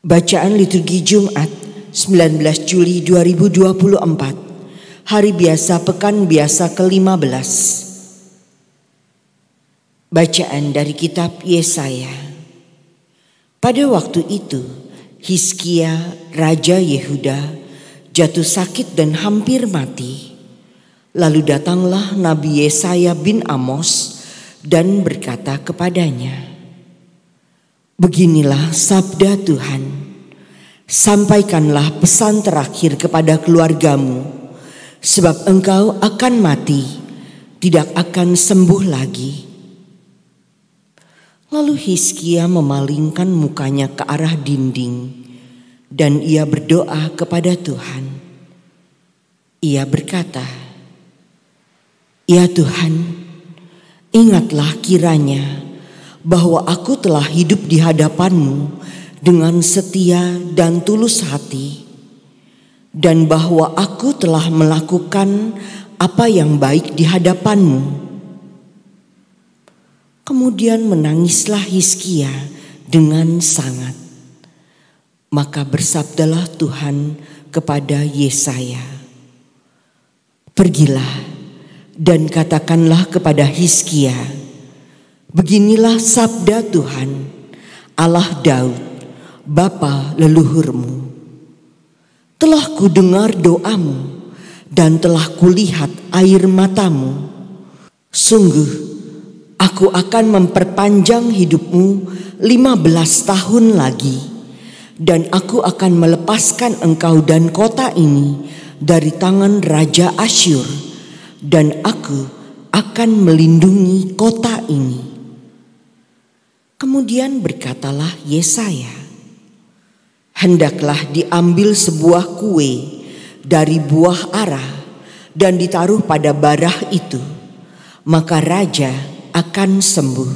Bacaan liturgi Jumat 19 Juli 2024 Hari biasa pekan biasa ke-15 Bacaan dari kitab Yesaya Pada waktu itu Hiskia raja Yehuda jatuh sakit dan hampir mati Lalu datanglah Nabi Yesaya bin Amos dan berkata kepadanya, Beginilah sabda Tuhan. Sampaikanlah pesan terakhir kepada keluargamu, sebab engkau akan mati, tidak akan sembuh lagi. Lalu Hiskia memalingkan mukanya ke arah dinding, dan ia berdoa kepada Tuhan. Ia berkata, "Ya Tuhan, ingatlah kiranya." bahwa aku telah hidup di hadapanmu dengan setia dan tulus hati dan bahwa aku telah melakukan apa yang baik di hadapanmu. Kemudian menangislah Hiskia dengan sangat. Maka bersabdalah Tuhan kepada Yesaya. Pergilah dan katakanlah kepada Hiskia Beginilah sabda Tuhan Allah Daud, Bapa leluhurmu. Telah kudengar doamu dan telah kulihat air matamu. Sungguh aku akan memperpanjang hidupmu 15 tahun lagi dan aku akan melepaskan engkau dan kota ini dari tangan raja Asyur dan aku akan melindungi kota ini. Kemudian berkatalah Yesaya, "Hendaklah diambil sebuah kue dari buah arah dan ditaruh pada barah itu, maka raja akan sembuh."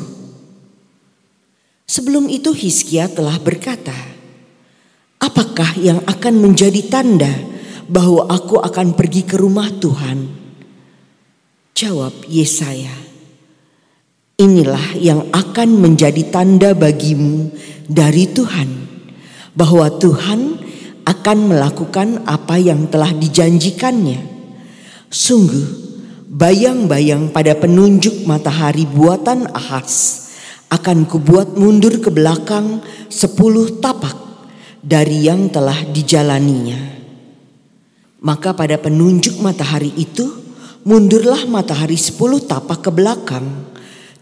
Sebelum itu Hizkia telah berkata, "Apakah yang akan menjadi tanda bahwa aku akan pergi ke rumah Tuhan?" Jawab Yesaya, Inilah yang akan menjadi tanda bagimu dari Tuhan bahwa Tuhan akan melakukan apa yang telah dijanjikannya. Sungguh, bayang-bayang pada penunjuk matahari buatan Ahas akan kubuat mundur ke belakang sepuluh tapak dari yang telah dijalaninya. Maka pada penunjuk matahari itu, mundurlah matahari sepuluh tapak ke belakang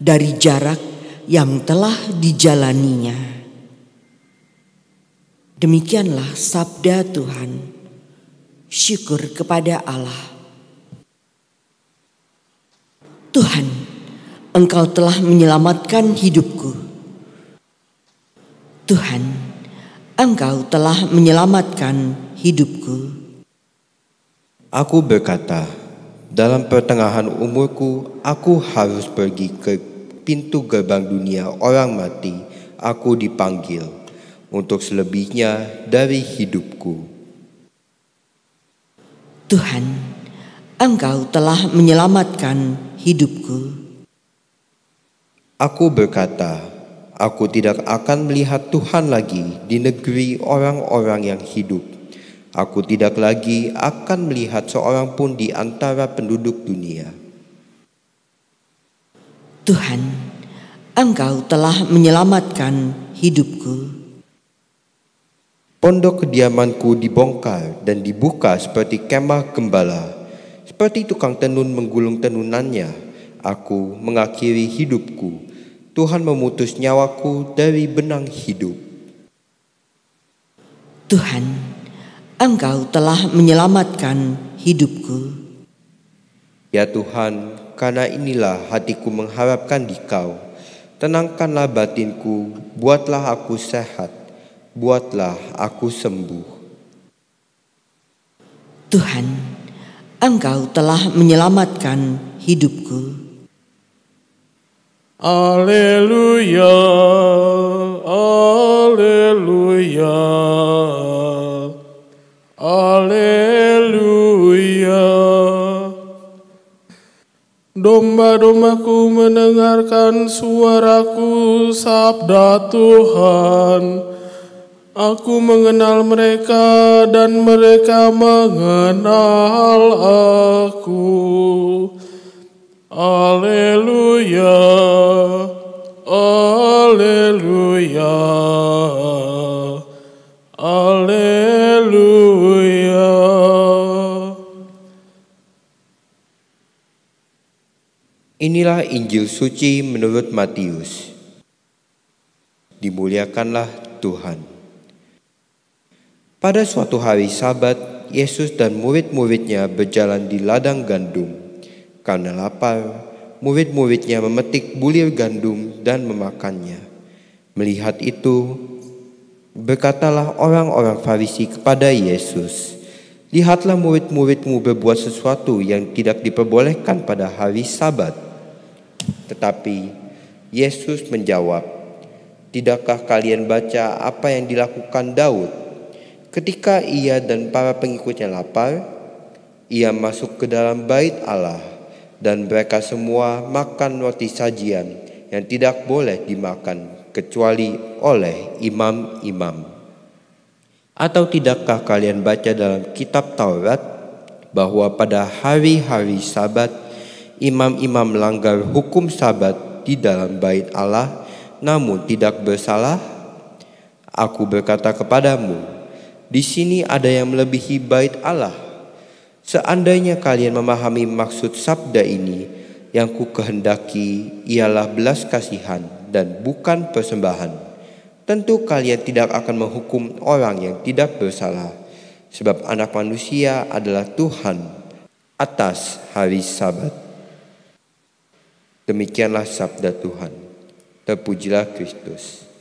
dari jarak yang telah dijalaninya. Demikianlah sabda Tuhan. Syukur kepada Allah. Tuhan, Engkau telah menyelamatkan hidupku. Tuhan, Engkau telah menyelamatkan hidupku. Aku berkata, dalam pertengahan umurku, aku harus pergi ke pintu gerbang dunia orang mati, aku dipanggil untuk selebihnya dari hidupku. Tuhan, Engkau telah menyelamatkan hidupku. Aku berkata, aku tidak akan melihat Tuhan lagi di negeri orang-orang yang hidup. Aku tidak lagi akan melihat seorang pun di antara penduduk dunia. Tuhan, Engkau telah menyelamatkan hidupku. Pondok kediamanku dibongkar dan dibuka seperti kemah gembala. Seperti tukang tenun menggulung tenunannya, aku mengakhiri hidupku. Tuhan memutus nyawaku dari benang hidup. Tuhan, Engkau telah menyelamatkan hidupku. Ya Tuhan, karena inilah hatiku mengharapkan dikau. Tenangkanlah batinku, buatlah aku sehat, buatlah aku sembuh. Tuhan, Engkau telah menyelamatkan hidupku. Aleluya, aleluya. Domba-dombaku mendengarkan suaraku sabda Tuhan. Aku mengenal mereka dan mereka mengenal aku. Haleluya. Haleluya. Haleluya. Inilah Injil suci menurut Matius. Dimuliakanlah Tuhan. Pada suatu hari Sabat, Yesus dan murid-muridnya berjalan di ladang gandum. Karena lapar, murid-muridnya memetik bulir gandum dan memakannya. Melihat itu, berkatalah orang-orang Farisi kepada Yesus, "Lihatlah murid-muridmu berbuat sesuatu yang tidak diperbolehkan pada hari Sabat." Tetapi Yesus menjawab, "Tidakkah kalian baca apa yang dilakukan Daud ketika ia dan para pengikutnya lapar? Ia masuk ke dalam bait Allah, dan mereka semua makan roti sajian yang tidak boleh dimakan kecuali oleh imam-imam." Atau tidakkah kalian baca dalam kitab Taurat bahwa pada hari-hari Sabat imam-imam melanggar hukum sabat di dalam bait Allah namun tidak bersalah? Aku berkata kepadamu, di sini ada yang melebihi bait Allah. Seandainya kalian memahami maksud sabda ini, yang ku kehendaki ialah belas kasihan dan bukan persembahan. Tentu kalian tidak akan menghukum orang yang tidak bersalah, sebab anak manusia adalah Tuhan atas hari sabat. Demikianlah sabda Tuhan. Terpujilah Kristus.